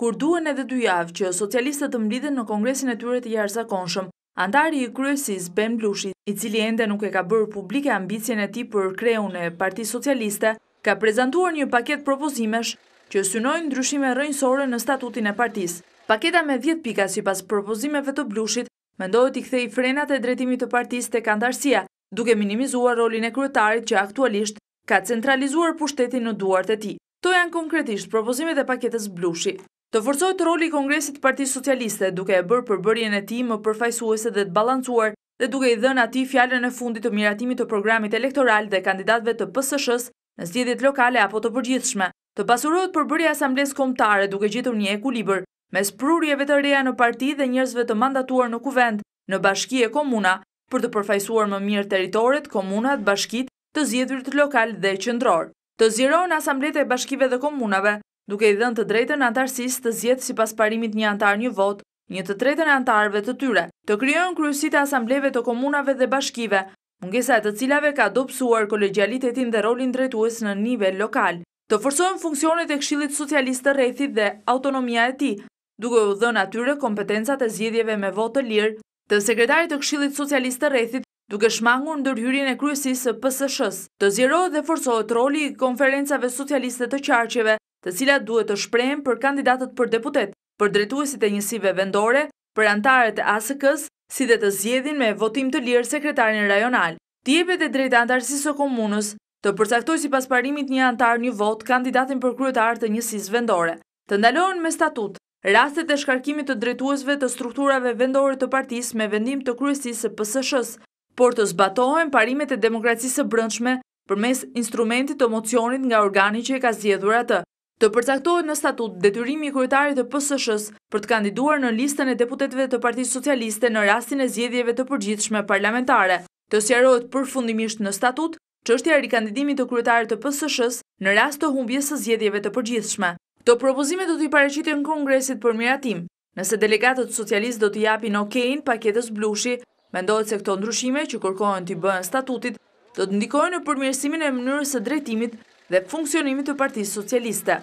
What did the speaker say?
Kur duen edhe dy javë që socialistët të mblidhen në kongresin e tyre të jarë zakonshëm, antari i kryesis Ben Blushit, i cili ende nuk e ka bërë publike ambicjen e ti për kreun e parti socialiste, ka prezentuar një paket propozimesh që synojnë ndryshime rëjnësore në statutin e partis. Paketa me 10 pika si pas propozimeve të Blushit, mendojt i kthej frenat e drejtimit të partis të kandarsia, duke minimizuar rolin e kryetarit që aktualisht ka centralizuar pushtetin në duart e ti. To janë konkretisht propozimet e paketës Blushit. Të forcojë roli Kongresit të Partisë Socialiste duke e bërë përbërjen e tij më përfaqësuese dhe të balancuar dhe duke i dhënë atij fjalën e fundit të miratimit të programit elektoral dhe kandidatëve të pësëshës në zgjedhjet lokale apo të përgjithshme, të pasurohet përbërja e Asamblesë Kombëtare duke gjetur një ekuilibër mes prurjeve të reja në parti dhe njerëzve të mandatuar në kuvent, në bashki e komuna për të përfaqësuar më mirë territoret, komunat, bashkitë të zgjidhura lokal dhe qendror. Të ziron Asamblet e bashkive dhe komunave duke i dhënë të drejtën antarësis të zjetë si pas parimit një antar një vot, një të drejtën antarëve të tyre, të kryon kryusit e asambleve të komunave dhe bashkive, mungesa e të cilave ka dopsuar kolegialitetin dhe rolin drejtues në nivel lokal, të forsojnë funksionet e kshilit socialist të rejthit dhe autonomia e ti, duke u dhënë atyre kompetencat e zjedjeve me vot të lirë, të sekretarit të kshilit socialist të rejthit duke shmangur ndërhyrin e kryesisë pësëshës, të zjerohet dhe forsohet roli i konferencave socialiste të qarqeve të cilat duhet të shprejnë për kandidatët për deputet, për drejtuesit e njësive vendore, për antarët e ask s si dhe të zjedhin me votim të lirë sekretarin rajonal. Tjepet e drejta antarësisë o komunës të përsaktoj si pasparimit një antarë një vot kandidatin për kryetarë të njësisë vendore. Të ndalohen me statut, rastet e shkarkimit të drejtuesve të strukturave vendore të partis me vendim të kryesisë pësëshës, por të zbatohen parimet e demokracisë brëndshme për mes instrumentit të mocionit nga organi që e ka zjedhur atë të përcaktohet në statut detyrimi i kryetarit të pësëshës s për të kandiduar në listën e deputetve të Parti Socialiste në rastin e zjedhjeve të përgjithshme parlamentare. Të sjarohet për fundimisht në statut që është i kandidimit të kryetarit të pësëshës s në rast të humbjes të zjedhjeve të përgjithshme. Të propozimet do t'i pareqiti në Kongresit për miratim. Nëse delegatët socialist do t'i api në kejnë paketës blushi, mendojt se këto ndrushime që kërkojnë t'i bëhen statutit, do të ndikojnë në përmjërsimin e mënyrës e drejtimit dhe funksionimit të partijës socialiste.